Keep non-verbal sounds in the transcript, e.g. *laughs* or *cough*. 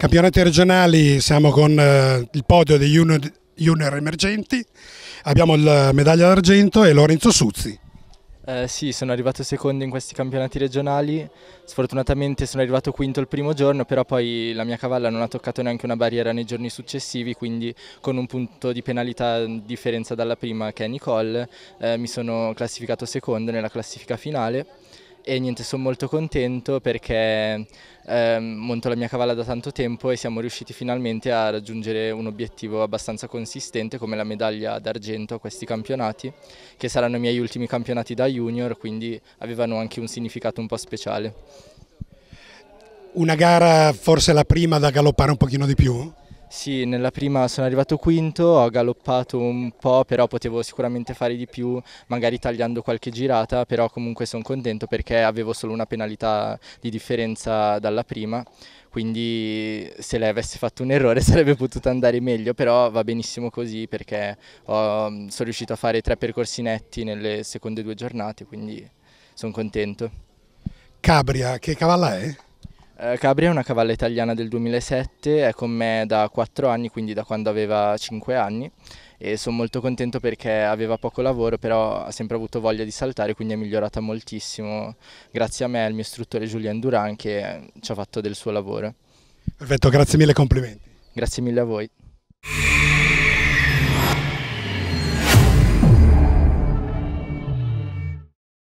Campionati regionali siamo con eh, il podio dei junior, junior emergenti, abbiamo la medaglia d'argento e Lorenzo Suzzi. Eh, sì, sono arrivato secondo in questi campionati regionali, sfortunatamente sono arrivato quinto il primo giorno, però poi la mia cavalla non ha toccato neanche una barriera nei giorni successivi, quindi con un punto di penalità in differenza dalla prima che è Nicole, eh, mi sono classificato secondo nella classifica finale e niente, sono molto contento perché eh, monto la mia cavalla da tanto tempo e siamo riusciti finalmente a raggiungere un obiettivo abbastanza consistente come la medaglia d'argento a questi campionati, che saranno i miei ultimi campionati da junior, quindi avevano anche un significato un po' speciale. Una gara forse la prima da galoppare un pochino di più? Sì, nella prima sono arrivato quinto, ho galoppato un po', però potevo sicuramente fare di più, magari tagliando qualche girata, però comunque sono contento perché avevo solo una penalità di differenza dalla prima, quindi se lei avesse fatto un errore *laughs* sarebbe potuto andare meglio, però va benissimo così perché ho, mm, sono riuscito a fare tre percorsi netti nelle seconde due giornate, quindi sono contento. Cabria, che cavalla è? Eh, Cabria è una cavalla italiana del 2007, è con me da 4 anni, quindi da quando aveva 5 anni e sono molto contento perché aveva poco lavoro, però ha sempre avuto voglia di saltare, quindi è migliorata moltissimo grazie a me e al mio istruttore Julian Duran che ci ha fatto del suo lavoro. Perfetto, grazie mille, complimenti. Grazie mille a voi.